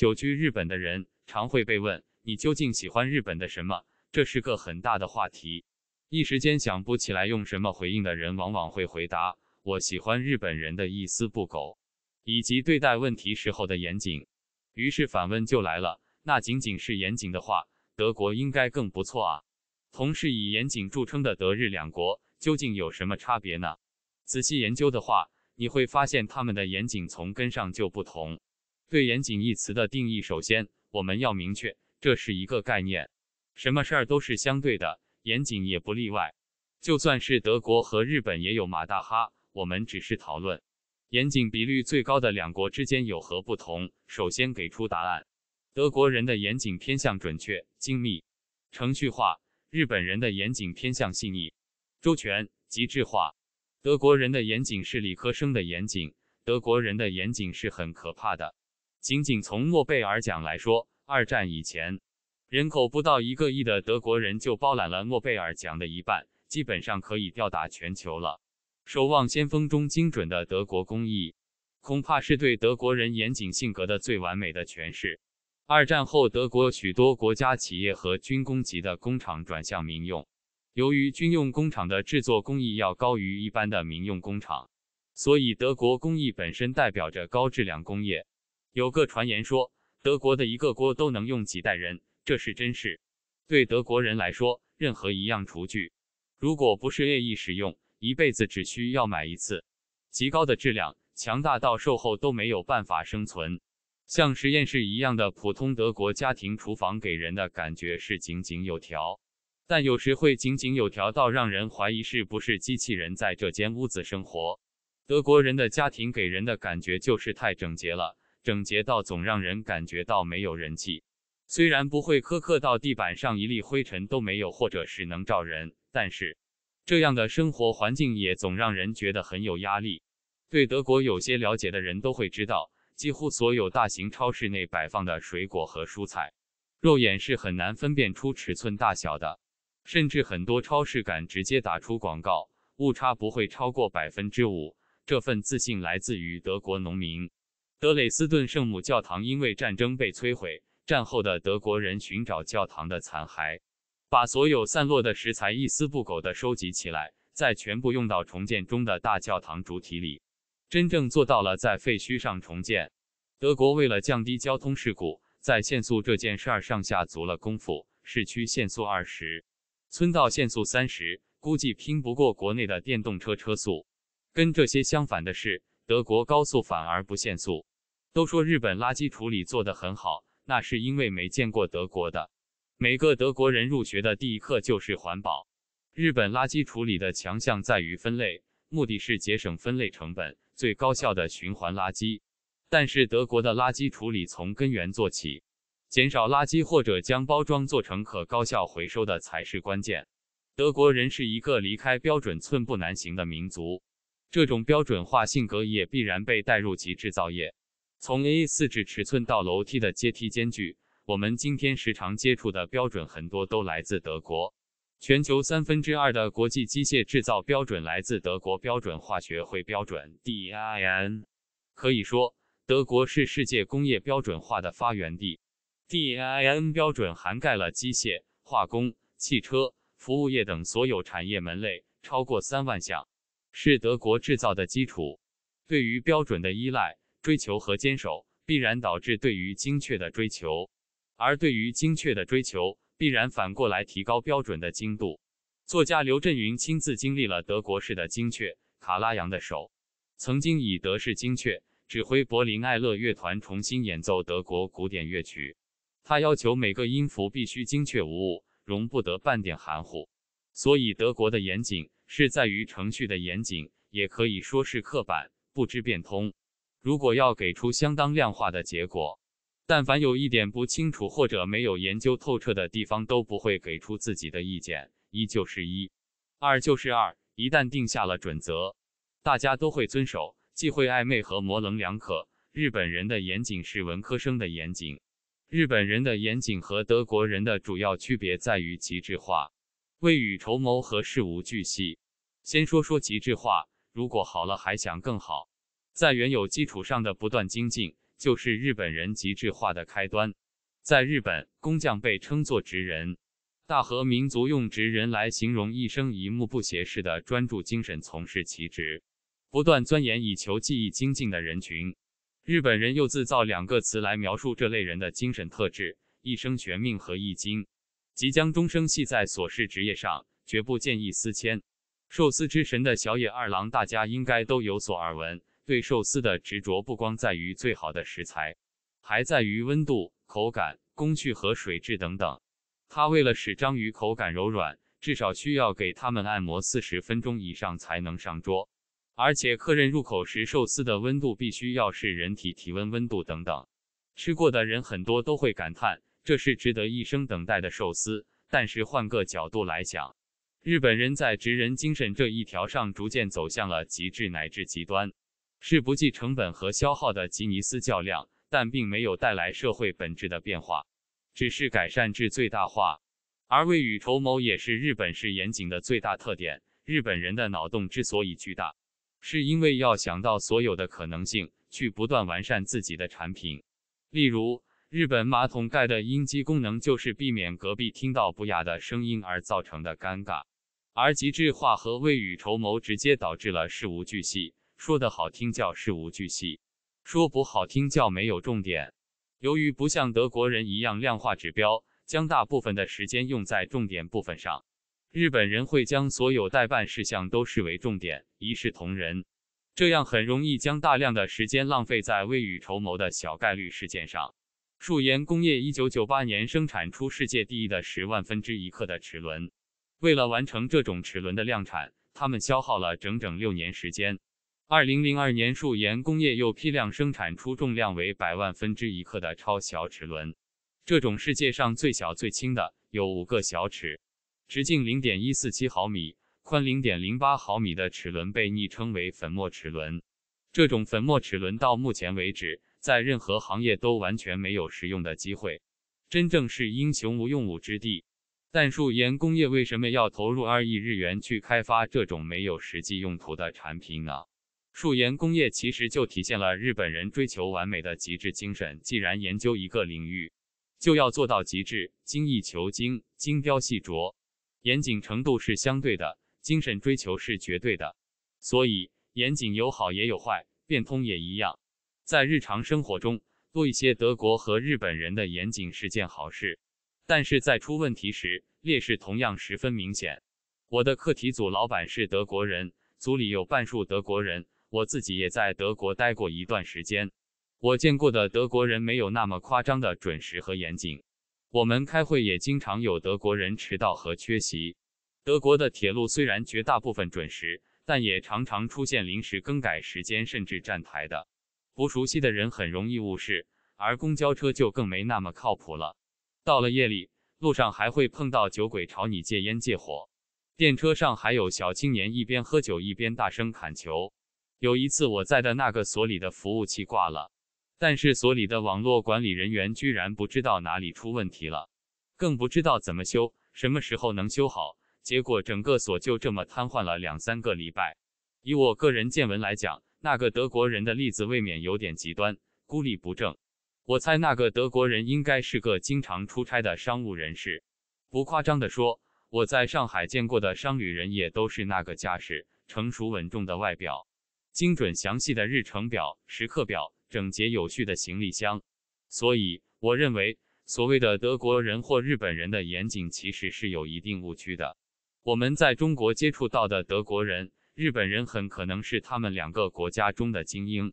久居日本的人常会被问：“你究竟喜欢日本的什么？”这是个很大的话题，一时间想不起来用什么回应的人，往往会回答：“我喜欢日本人的一丝不苟，以及对待问题时候的严谨。”于是反问就来了：“那仅仅是严谨的话，德国应该更不错啊？”同是以严谨著称的德日两国，究竟有什么差别呢？仔细研究的话，你会发现他们的严谨从根上就不同。对“严谨”一词的定义，首先我们要明确这是一个概念。什么事儿都是相对的，严谨也不例外。就算是德国和日本也有马大哈，我们只是讨论严谨比率最高的两国之间有何不同。首先给出答案：德国人的严谨偏向准确、精密、程序化；日本人的严谨偏向细腻、周全极致化。德国人的严谨是理科生的严谨，德国人的严谨是很可怕的。仅仅从诺贝尔奖来说，二战以前，人口不到一个亿的德国人就包揽了诺贝尔奖的一半，基本上可以吊打全球了。守望先锋中精准的德国工艺，恐怕是对德国人严谨性格的最完美的诠释。二战后，德国许多国家企业和军工级的工厂转向民用，由于军用工厂的制作工艺要高于一般的民用工厂，所以德国工艺本身代表着高质量工业。有个传言说，德国的一个锅都能用几代人，这是真事。对德国人来说，任何一样厨具，如果不是恶意使用，一辈子只需要买一次。极高的质量，强大到售后都没有办法生存。像实验室一样的普通德国家庭厨房，给人的感觉是井井有条，但有时会井井有条到让人怀疑是不是机器人在这间屋子生活。德国人的家庭给人的感觉就是太整洁了。整洁到总让人感觉到没有人气，虽然不会苛刻到地板上一粒灰尘都没有，或者是能照人，但是这样的生活环境也总让人觉得很有压力。对德国有些了解的人都会知道，几乎所有大型超市内摆放的水果和蔬菜，肉眼是很难分辨出尺寸大小的，甚至很多超市敢直接打出广告，误差不会超过百分之五。这份自信来自于德国农民。德累斯顿圣母教堂因为战争被摧毁，战后的德国人寻找教堂的残骸，把所有散落的石材一丝不苟地收集起来，再全部用到重建中的大教堂主体里，真正做到了在废墟上重建。德国为了降低交通事故，在限速这件事儿上下足了功夫，市区限速二十，村道限速三十，估计拼不过国内的电动车车速。跟这些相反的是，德国高速反而不限速。都说日本垃圾处理做得很好，那是因为没见过德国的。每个德国人入学的第一课就是环保。日本垃圾处理的强项在于分类，目的是节省分类成本，最高效的循环垃圾。但是德国的垃圾处理从根源做起，减少垃圾或者将包装做成可高效回收的才是关键。德国人是一个离开标准寸步难行的民族，这种标准化性格也必然被带入其制造业。从 A4 纸尺寸到楼梯的阶梯间距，我们今天时常接触的标准很多都来自德国。全球三分之二的国际机械制造标准来自德国标准化学会标准 DIN。可以说，德国是世界工业标准化的发源地。DIN 标准涵盖了机械、化工、汽车、服务业等所有产业门类，超过三万项，是德国制造的基础。对于标准的依赖。追求和坚守必然导致对于精确的追求，而对于精确的追求必然反过来提高标准的精度。作家刘震云亲自经历了德国式的精确。卡拉扬的手曾经以德式精确指挥柏林爱乐乐团重新演奏德国古典乐曲，他要求每个音符必须精确无误，容不得半点含糊。所以，德国的严谨是在于程序的严谨，也可以说是刻板不知变通。如果要给出相当量化的结果，但凡有一点不清楚或者没有研究透彻的地方，都不会给出自己的意见。一就是一，二就是二。一旦定下了准则，大家都会遵守，忌讳暧昧和模棱两可。日本人的严谨是文科生的严谨。日本人的严谨和德国人的主要区别在于极致化、未雨绸缪和事无巨细。先说说极致化，如果好了还想更好。在原有基础上的不断精进，就是日本人极致化的开端。在日本，工匠被称作“职人”，大和民族用“职人”来形容一生一目不斜视的专注精神，从事其职，不断钻研以求技艺精进的人群。日本人又自造两个词来描述这类人的精神特质：一生悬命和一经，即将终生系在所事职业上，绝不见异思迁。寿司之神的小野二郎，大家应该都有所耳闻。对寿司的执着不光在于最好的食材，还在于温度、口感、工序和水质等等。他为了使章鱼口感柔软，至少需要给他们按摩四十分钟以上才能上桌，而且客人入口时寿司的温度必须要是人体体温温度等等。吃过的人很多都会感叹，这是值得一生等待的寿司。但是换个角度来讲，日本人在职人精神这一条上逐渐走向了极致乃至极端。是不计成本和消耗的吉尼斯较量，但并没有带来社会本质的变化，只是改善至最大化。而未雨绸缪也是日本式严谨的最大特点。日本人的脑洞之所以巨大，是因为要想到所有的可能性，去不断完善自己的产品。例如，日本马桶盖的音机功能就是避免隔壁听到不雅的声音而造成的尴尬。而极致化和未雨绸缪直接导致了事无巨细。说的好听叫事无巨细，说不好听叫没有重点。由于不像德国人一样量化指标，将大部分的时间用在重点部分上，日本人会将所有代办事项都视为重点，一视同仁。这样很容易将大量的时间浪费在未雨绸缪的小概率事件上。数研工业一九九八年生产出世界第一的十万分之一克的齿轮，为了完成这种齿轮的量产，他们消耗了整整六年时间。二零零二年，树研工业又批量生产出重量为百万分之一克的超小齿轮。这种世界上最小最轻的有五个小齿，直径零点一四七毫米、宽零点零八毫米的齿轮被昵称为“粉末齿轮”。这种粉末齿轮到目前为止，在任何行业都完全没有实用的机会，真正是英雄无用武之地。但树研工业为什么要投入二亿日元去开发这种没有实际用途的产品呢？数研工业其实就体现了日本人追求完美的极致精神。既然研究一个领域，就要做到极致，精益求精，精雕细琢。严谨程度是相对的，精神追求是绝对的。所以严谨有好也有坏，变通也一样。在日常生活中，多一些德国和日本人的严谨是件好事，但是在出问题时，劣势同样十分明显。我的课题组老板是德国人，组里有半数德国人。我自己也在德国待过一段时间，我见过的德国人没有那么夸张的准时和严谨。我们开会也经常有德国人迟到和缺席。德国的铁路虽然绝大部分准时，但也常常出现临时更改时间甚至站台的，不熟悉的人很容易误事。而公交车就更没那么靠谱了。到了夜里，路上还会碰到酒鬼朝你借烟借火，电车上还有小青年一边喝酒一边大声喊球。有一次，我在的那个所里的服务器挂了，但是所里的网络管理人员居然不知道哪里出问题了，更不知道怎么修，什么时候能修好。结果整个所就这么瘫痪了两三个礼拜。以我个人见闻来讲，那个德国人的例子未免有点极端，孤立不正。我猜那个德国人应该是个经常出差的商务人士。不夸张地说，我在上海见过的商旅人也都是那个架势，成熟稳重的外表。精准详细的日程表、时刻表，整洁有序的行李箱。所以，我认为所谓的德国人或日本人的严谨，其实是有一定误区的。我们在中国接触到的德国人、日本人，很可能是他们两个国家中的精英，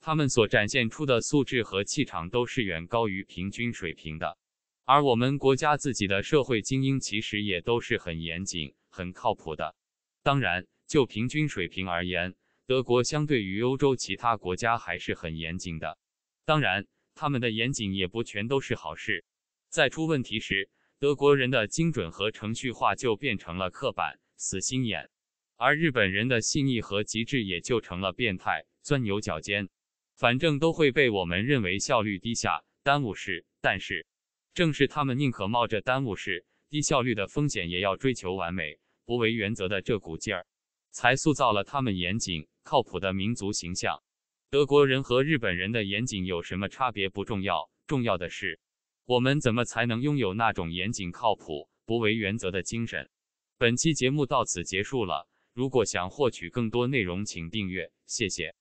他们所展现出的素质和气场都是远高于平均水平的。而我们国家自己的社会精英，其实也都是很严谨、很靠谱的。当然，就平均水平而言。德国相对于欧洲其他国家还是很严谨的，当然他们的严谨也不全都是好事，在出问题时，德国人的精准和程序化就变成了刻板、死心眼，而日本人的细腻和极致也就成了变态、钻牛角尖，反正都会被我们认为效率低下、耽误事。但是，正是他们宁可冒着耽误事、低效率的风险也要追求完美、不为原则的这股劲儿。才塑造了他们严谨靠谱的民族形象。德国人和日本人的严谨有什么差别不重要，重要的是我们怎么才能拥有那种严谨靠谱、不为原则的精神？本期节目到此结束了。如果想获取更多内容，请订阅，谢谢。